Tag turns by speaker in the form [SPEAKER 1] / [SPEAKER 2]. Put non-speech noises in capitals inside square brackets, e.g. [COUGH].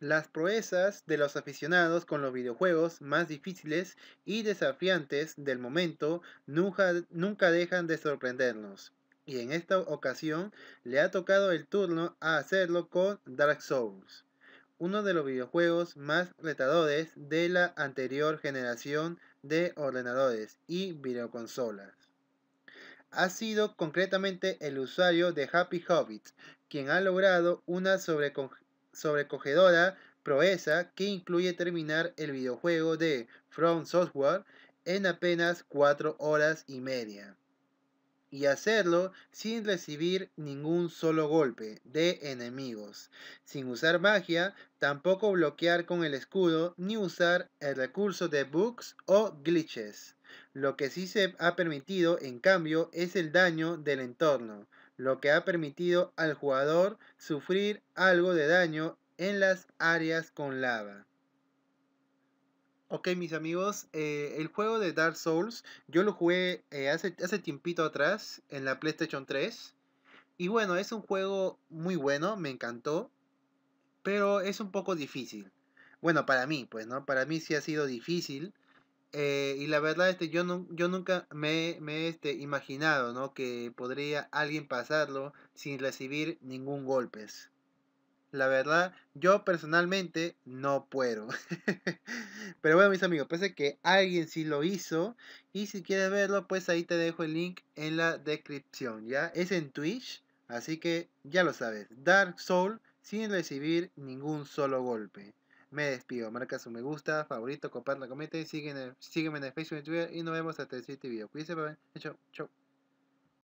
[SPEAKER 1] las proezas de los aficionados con los videojuegos más difíciles y desafiantes del momento nunca, dejan de sorprendernos. Y en esta ocasión le ha tocado el turno a hacerlo con Dark Souls, uno de los videojuegos más retadores de la anterior generación de ordenadores y videoconsolas. Ha sido concretamente el usuario de Happy Hobbit quien ha logrado una sobrecon sobrecogedora proeza que incluye terminar el videojuego de From Software en apenas 4 horas y media y hacerlo sin recibir ningún solo golpe de enemigos, sin usar magia, tampoco bloquear con el escudo ni usar el recurso de bugs o glitches. Lo que sí se ha permitido, en cambio, es el daño del entorno, lo que ha permitido al jugador sufrir algo de daño en las áreas con lava. Ok mis amigos, eh, el juego de Dark Souls yo lo jugué eh, hace, hace tiempito atrás en la PlayStation 3 y bueno, es un juego muy bueno, me encantó, pero es un poco difícil. Bueno, para mí, pues, ¿no? Para mí sí ha sido difícil eh, y la verdad, este, yo, no, yo nunca me, he este, imaginado que podría alguien pasarlo sin recibir ningún golpe. La verdad, yo personalmente no puedo. [LAUGHS] Pero bueno, mis amigos, parece que alguien sí lo hizo. Y si quieres verlo, pues ahí te dejo el link en la descripción. ¿ya? Es en Twitch, así que ya lo sabes. Dark Soul sin recibir ningún solo golpe. Me despido, marca su me gusta, favorito, compártelo comenten, sígueme, sígueme en Facebook y Twitter y nos vemos hasta el siguiente video. Cuídense, bye, bye. chau, chau.